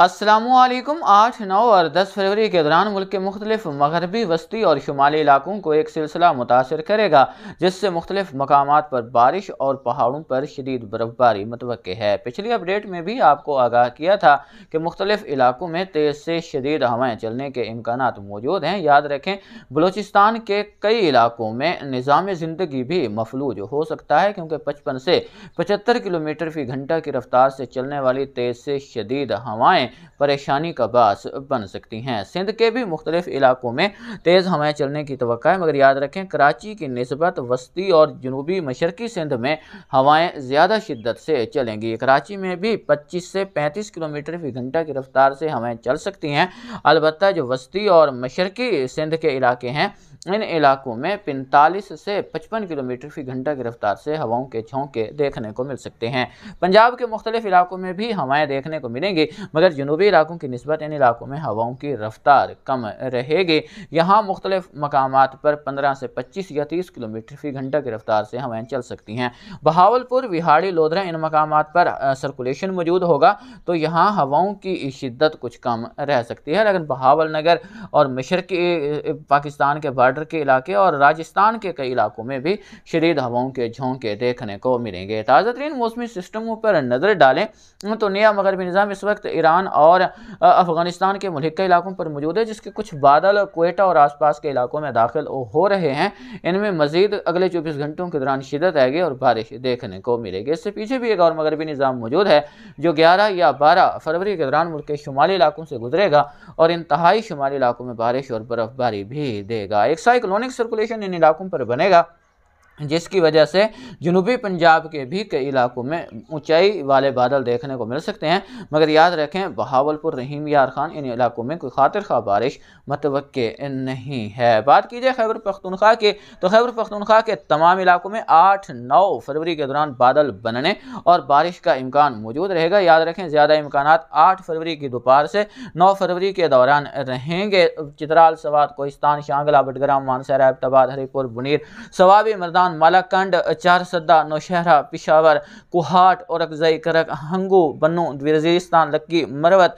असलम आठ नौ और दस फरवरी के दौरान मुल्क के मुख्तलिफ मगरबी वस्ती और शुमाली इलाकों को एक सिलसिला मुतासर करेगा जिससे मुख्तलिफ मकाम पर बारिश और पहाड़ों पर शदीद बर्फबारी मतव है पिछली अपडेट में भी आपको आगाह किया था कि मुख्तलिफ इलाकों में तेज़ से शदीद हवाएँ चलने के इम्कान मौजूद हैं याद रखें बलूचिस्तान के कई इलाकों में निज़ाम ज़िंदगी भी मफलूज हो सकता है क्योंकि पचपन से पचहत्तर किलोमीटर फ़ी घंटा की रफ्तार से चलने वाली तेज़ से शदीद हवाएँ परेशानी का बास बन सकती हैं सिंध के भी मुख्तलिफ इलाकों में तेज़ हवाएं चलने की तो है मगर याद रखें कराची की नस्बत वस्ती और जनूबी मशरकी सिंध में हवाएं ज़्यादा शिद्दत से चलेंगी कराची में भी 25 से 35 किलोमीटर फी घंटा की रफ्तार से हवाएं चल सकती हैं अलबत् जो वस्ती और मशरकी सिंध के इलाके हैं इन इलाकों में 45 से 55 किलोमीटर फी घंटा की रफ्तार से हवाओं के झोंके देखने को मिल सकते हैं पंजाब के मुख्तलिफ इलाकों में भी हवाएं देखने को मिलेंगी मगर जनूबी इलाकों की नस्बत इन इलाकों में हवाओं की रफ्तार कम रहेगी यहाँ मुख्तलिफ मकाम पर पंद्रह से पच्चीस या तीस किलोमीटर फी घंटा की रफ्तार से हवाएँ चल सकती हैं बहावलपुर बिहाड़ी लोधरा इन मकाम पर सर्कुलेशन मौजूद होगा तो यहाँ हवाओं की शिद्दत कुछ कम रह सकती है लेकिन बहावल नगर और मशरकी पाकिस्तान के बॉर्डर के इलाके और राजस्थान के कई इलाकों में भी शदीद हवाओं के झोंके देखने को मिलेंगे ताज़ा तरीन मौसमी सिस्टमों पर नज़र डालें तो नया मगरबी निज़ाम इस वक्त ईरान और अफ़गानिस्तान के मलिक इलाकों पर मौजूद है जिसके कुछ बादल कोयटा और आसपास के इलाकों में दाखिल हो रहे हैं इनमें मजीद अगले चौबीस घंटों के दौरान शिदत आएगी और बारिश देखने को मिलेगी इससे पीछे भी एक और मगरबी निज़ाम मौजूद है जो ग्यारह या बारह फरवरी के दौरान मुल्क के शुमाली इलाकों से गुजरेगा और इंतहाई शुमाली इलाकों में बारिश और बर्फबारी भी देगा एक साइक्लोनिक सर्कुलेशन इन इलाकों पर बनेगा जिसकी वजह से जनूबी पंजाब के भी कई इलाकों में ऊंचाई वाले बादल देखने को मिल सकते हैं मगर याद रखें बहावलपुर रहीम यार खान इन इलाकों में कोई खातिर खा बारिश मतव नहीं है बात कीजिए खैबर पख्तनख्वा की तो खैबर पख्तनख्वा के तमाम इलाकों में आठ नौ फरवरी के दौरान बादल बनने और बारिश का इम्कान मौजूद रहेगा याद रखें ज़्यादा इम्कान आठ फरवरी की दोपहर से नौ फरवरी के दौरान रहेंगे चित्राल सवात कोस्तान शांगला बटग्राम मानसरा तबाद हरीपुर बुनीर सवाबी मरदान मुल्तान मालाकंड चारसदा नौशहरा पिशावर कुहाट औरकजई करक हंगू बनू वजीस्तान लक्की मरवत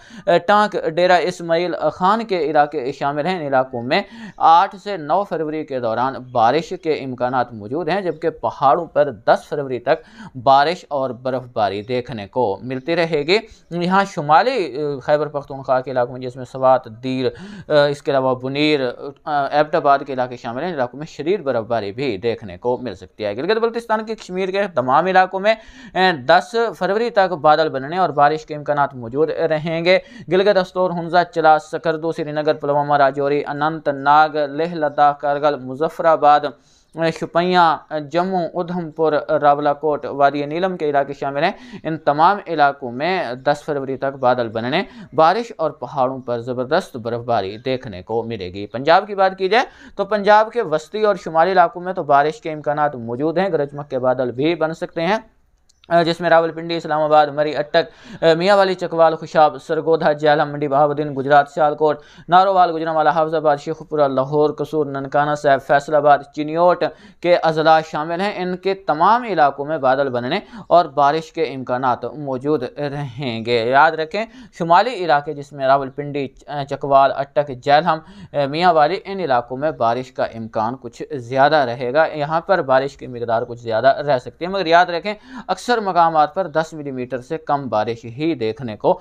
टांक डेरा इसमाइल खान के इलाके शामिल हैं इन इलाकों में आठ से नौ फरवरी के दौरान बारिश के इम्कान मौजूद हैं जबकि पहाड़ों पर दस फरवरी तक बारिश और बर्फ़बारी देखने को मिलती रहेगी यहाँ शुमाली खैबर पख्तूनख्वा के इलाकों में जिसमें सवात दीर इसके अलावा बुनीर एबटाबाद के इलाके शामिल हैं इलाकों में शरीर बर्फ़बारी भी देखने को मिल सकती है गिलगित बल्तिस्तान के कश्मीर के तमाम इलाकों में दस फरवरी तक बादल बनने और बारिश के इम्कान मौजूद रहेंगे गिलगत अस्तोर हंजा चला सकरदू श्रीनगर पुलवामा राजौरी अनंतनाग लेह लद्दाख कारगल मुजफ्फराबाद शुपया जम्मू उधमपुर रावलाकोट वादी नीलम के इलाके शामिल हैं इन तमाम इलाकों में 10 फरवरी तक बादल बनने बारिश और पहाड़ों पर ज़बरदस्त बर्फबारी देखने को मिलेगी पंजाब की बात की जाए तो पंजाब के वस्ती और शुमाली इलाकों में तो बारिश के इम्कान मौजूद हैं गरजमक के बादल भी बन सकते हैं जिसमें रावलपिंडी इस्लामाबाद मरी अटक मियावाली चकवाल खुशाब सरगोधा जयाला मंडी बहाबुद्दीन गुजरात सियालकोट नारोवाल गुजरावाला हाफजाबाद शेखपुरा लाहौर कसूर ननकाना साहब फैसलाबाद चिनियोट के अजला शामिल हैं इनके तमाम इलाकों में बादल बनने और बारिश के इम्कान मौजूद रहेंगे याद रखें शुमाली इलाके जिसमें रावलपिंडी चकवाल अटक मियाँ मियावाली इन इलाकों में बारिश का इम्कान कुछ ज़्यादा रहेगा यहाँ पर बारिश की मकदार कुछ ज़्यादा रह सकती है मगर याद रखें अक्सर मकाम पर 10 मिलीमीटर mm से कम बारिश ही देखने को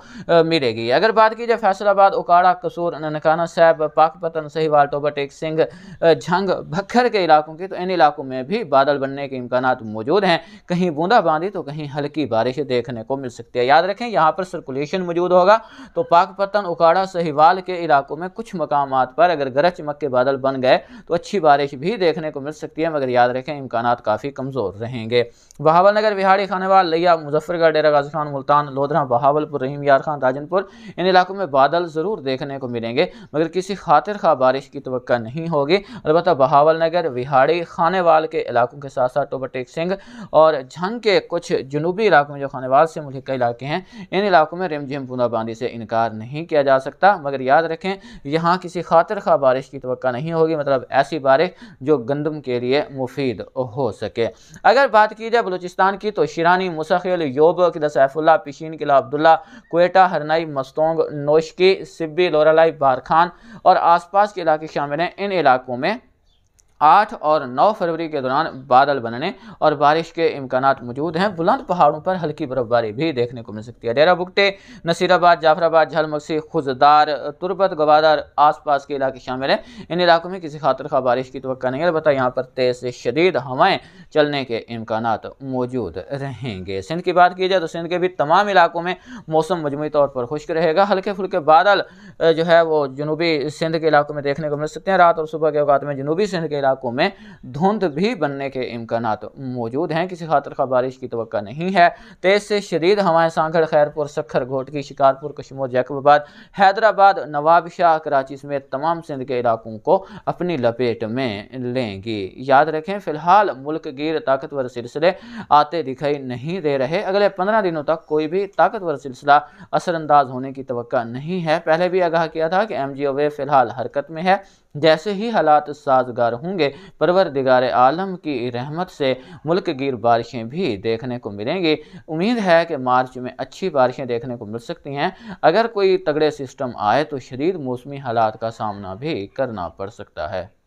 मिलेगी अगर बात की जाए फैसलाबाद उकाड़ा कसूर ननकाना साहब पाकपतन सहीवाल टेक सिंह झंग भक्खर के इलाकों की तो इन इलाकों में भी बादल बनने के इम्कान मौजूद हैं कहीं बूंदाबांदी तो कहीं हल्की बारिश देखने को मिल सकती है याद रखें यहाँ पर सर्कुलेशन मौजूद होगा तो पाकपतन उकाड़ा सहीवाल के इलाकों में कुछ मकाम पर अगर गरज चमक के बादल बन गए तो अच्छी बारिश भी देखने को मिल सकती है मगर याद रखें इम्कान काफ़ी कमज़ोर रहेंगे बहावल नगर बिहाड़ी खाने ननवा लिया मुजफ्फरगढ़ डेरा गाजी खान मुल्तान लोधरा बहावलपुर रहीम यार खान राजनपुर इन इलाकों में बादल ज़रूर देखने को मिलेंगे मगर किसी खातिर खा बारिश की तो नहीं होगी अलबत् बहावल नगर विहाड़ी खानेवाल के इलाकों के साथ साथ टोबटेक सिंह और झंग के कुछ जनूबी इलाकों में जो खानेवाल से मुल्क इलाके हैं इन इलाकों में रिमझिम बूंदाबांदी से इनकार नहीं किया जा सकता मगर याद रखें यहाँ किसी खातिर खा बारिश की तो नहीं होगी मतलब ऐसी बारिश जो गंदम के लिए मुफीद हो सके अगर बात की जाए बलूचिस्तान की तो शिरा ईरानी मुसखिल योब किदा सैफुल्ला पिशीन किला अब्दुल्ला कोयटा हरनाई मस्तोंग नोशकी सिब्बी लोरालाई बारखान और और आसपास के इलाके शामिल हैं इन इलाकों में आठ और नौ फरवरी के दौरान बादल बनने और बारिश के इम्कान मौजूद हैं बुलंद पहाड़ों पर हल्की बर्फबारी भी देखने को मिल सकती है डेरा बुगटे नसीराबाद जाफराबाद झलमक्सी खुजदार तुरबत गवादार आसपास के इलाके शामिल हैं इन इलाकों में किसी खातर खा बारिश की तो नहीं अलबत्त यहाँ पर तेज़ से शदीद हवाएँ चलने के इम्कान मौजूद रहेंगे सिंध की बात की जाए तो सिंध के भी तमाम इलाकों में मौसम मजमू तौर पर खुश्क रहेगा हल्के फुल्के बादल जो है वो जनूबी सिंध के इलाकों में देखने को मिल सकते हैं रात और सुबह के अवकात में जनूबी सिंध के इलाके इलाकों में धुंध भी बनने के इम्कान मौजूद हैं किसी खातर खा बारिश की तो नहीं है तेज़ से शदीद हवाएं सांगड़ खैरपुर सखर घोटकी शिकारपुर कश्मोर जैकबाबाद हैदराबाद नवाब शाह कराची समेत तमाम सिंध के इलाकों को अपनी लपेट में लेंगी याद रखें फ़िलहाल मुल्क गिर ताकतवर सिलसिले आते दिखाई नहीं दे रहे अगले पंद्रह दिनों तक कोई भी ताकतवर सिलसिला असरअंदाज होने की तो नहीं है पहले भी आगाह किया था कि एम जी फ़िलहाल हरकत में है जैसे ही हालात साजगार होंगे परवरदिगार आलम की रहमत से मुल्क गिर बारिशें भी देखने को मिलेंगी उम्मीद है कि मार्च में अच्छी बारिशें देखने को मिल सकती हैं अगर कोई तगड़े सिस्टम आए तो शदीद मौसमी हालात का सामना भी करना पड़ सकता है